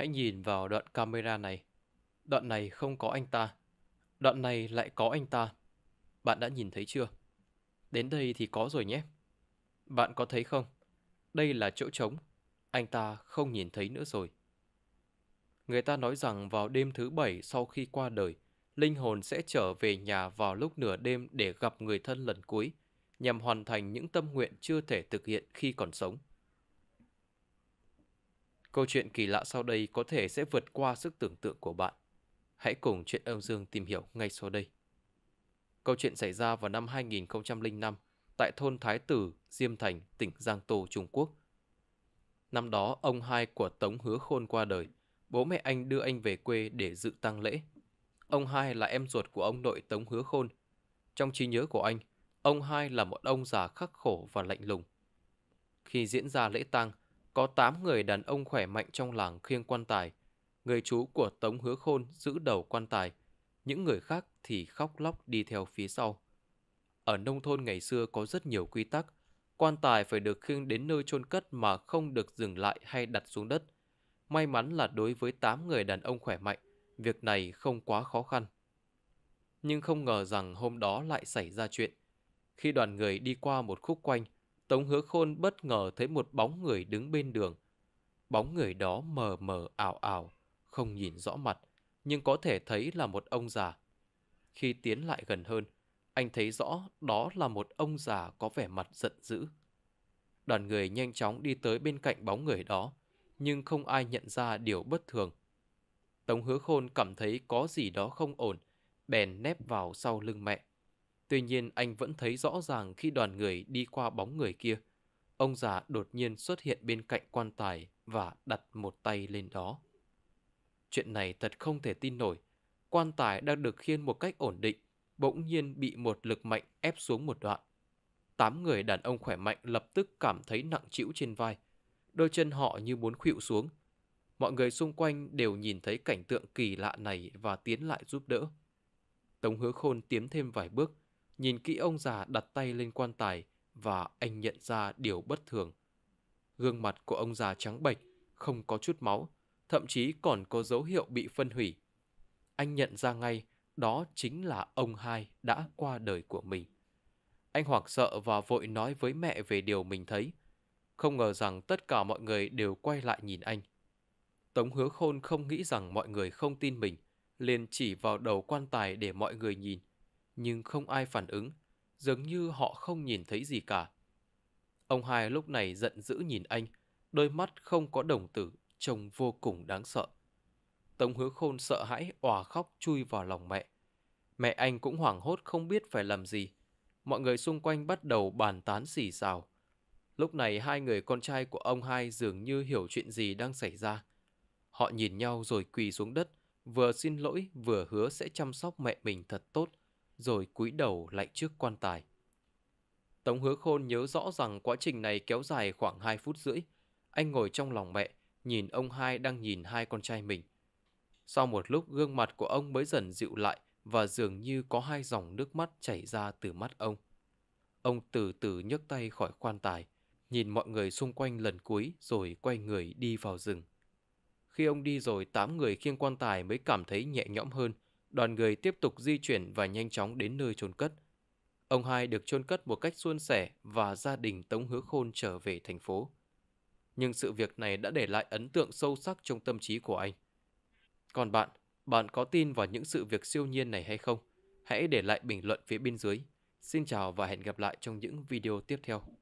Hãy nhìn vào đoạn camera này. Đoạn này không có anh ta. Đoạn này lại có anh ta. Bạn đã nhìn thấy chưa? Đến đây thì có rồi nhé. Bạn có thấy không? Đây là chỗ trống. Anh ta không nhìn thấy nữa rồi. Người ta nói rằng vào đêm thứ bảy sau khi qua đời, linh hồn sẽ trở về nhà vào lúc nửa đêm để gặp người thân lần cuối, nhằm hoàn thành những tâm nguyện chưa thể thực hiện khi còn sống. Câu chuyện kỳ lạ sau đây có thể sẽ vượt qua sức tưởng tượng của bạn. Hãy cùng chuyện âm dương tìm hiểu ngay sau đây. Câu chuyện xảy ra vào năm 2005 tại thôn Thái Tử, Diêm Thành, tỉnh Giang Tô, Trung Quốc. Năm đó, ông hai của Tống Hứa Khôn qua đời. Bố mẹ anh đưa anh về quê để dự tang lễ. Ông hai là em ruột của ông nội Tống Hứa Khôn. Trong trí nhớ của anh, ông hai là một ông già khắc khổ và lạnh lùng. Khi diễn ra lễ tang, có tám người đàn ông khỏe mạnh trong làng khiêng quan tài. Người chú của Tống Hứa Khôn giữ đầu quan tài. Những người khác thì khóc lóc đi theo phía sau. Ở nông thôn ngày xưa có rất nhiều quy tắc. Quan tài phải được khiêng đến nơi chôn cất mà không được dừng lại hay đặt xuống đất. May mắn là đối với tám người đàn ông khỏe mạnh, việc này không quá khó khăn. Nhưng không ngờ rằng hôm đó lại xảy ra chuyện. Khi đoàn người đi qua một khúc quanh, Tống hứa khôn bất ngờ thấy một bóng người đứng bên đường. Bóng người đó mờ mờ ảo ảo, không nhìn rõ mặt, nhưng có thể thấy là một ông già. Khi tiến lại gần hơn, anh thấy rõ đó là một ông già có vẻ mặt giận dữ. Đoàn người nhanh chóng đi tới bên cạnh bóng người đó, nhưng không ai nhận ra điều bất thường. Tống hứa khôn cảm thấy có gì đó không ổn, bèn nép vào sau lưng mẹ. Tuy nhiên anh vẫn thấy rõ ràng khi đoàn người đi qua bóng người kia. Ông già đột nhiên xuất hiện bên cạnh quan tài và đặt một tay lên đó. Chuyện này thật không thể tin nổi. Quan tài đang được khiên một cách ổn định, bỗng nhiên bị một lực mạnh ép xuống một đoạn. Tám người đàn ông khỏe mạnh lập tức cảm thấy nặng chịu trên vai. Đôi chân họ như muốn khuỵu xuống. Mọi người xung quanh đều nhìn thấy cảnh tượng kỳ lạ này và tiến lại giúp đỡ. Tống hứa khôn tiến thêm vài bước, Nhìn kỹ ông già đặt tay lên quan tài và anh nhận ra điều bất thường. Gương mặt của ông già trắng bệch, không có chút máu, thậm chí còn có dấu hiệu bị phân hủy. Anh nhận ra ngay đó chính là ông hai đã qua đời của mình. Anh hoảng sợ và vội nói với mẹ về điều mình thấy. Không ngờ rằng tất cả mọi người đều quay lại nhìn anh. Tống hứa khôn không nghĩ rằng mọi người không tin mình, liền chỉ vào đầu quan tài để mọi người nhìn nhưng không ai phản ứng, dường như họ không nhìn thấy gì cả. Ông hai lúc này giận dữ nhìn anh, đôi mắt không có đồng tử, trông vô cùng đáng sợ. Tống hứa khôn sợ hãi, òa khóc chui vào lòng mẹ. Mẹ anh cũng hoảng hốt không biết phải làm gì. Mọi người xung quanh bắt đầu bàn tán xì xào. Lúc này hai người con trai của ông hai dường như hiểu chuyện gì đang xảy ra. Họ nhìn nhau rồi quỳ xuống đất, vừa xin lỗi vừa hứa sẽ chăm sóc mẹ mình thật tốt rồi cúi đầu lại trước quan tài. Tống hứa khôn nhớ rõ rằng quá trình này kéo dài khoảng 2 phút rưỡi. Anh ngồi trong lòng mẹ, nhìn ông hai đang nhìn hai con trai mình. Sau một lúc gương mặt của ông mới dần dịu lại và dường như có hai dòng nước mắt chảy ra từ mắt ông. Ông từ từ nhấc tay khỏi quan tài, nhìn mọi người xung quanh lần cuối rồi quay người đi vào rừng. Khi ông đi rồi tám người khiêng quan tài mới cảm thấy nhẹ nhõm hơn – đoàn người tiếp tục di chuyển và nhanh chóng đến nơi chôn cất. Ông hai được chôn cất một cách suôn sẻ và gia đình Tống Hứa Khôn trở về thành phố. Nhưng sự việc này đã để lại ấn tượng sâu sắc trong tâm trí của anh. Còn bạn, bạn có tin vào những sự việc siêu nhiên này hay không? Hãy để lại bình luận phía bên dưới. Xin chào và hẹn gặp lại trong những video tiếp theo.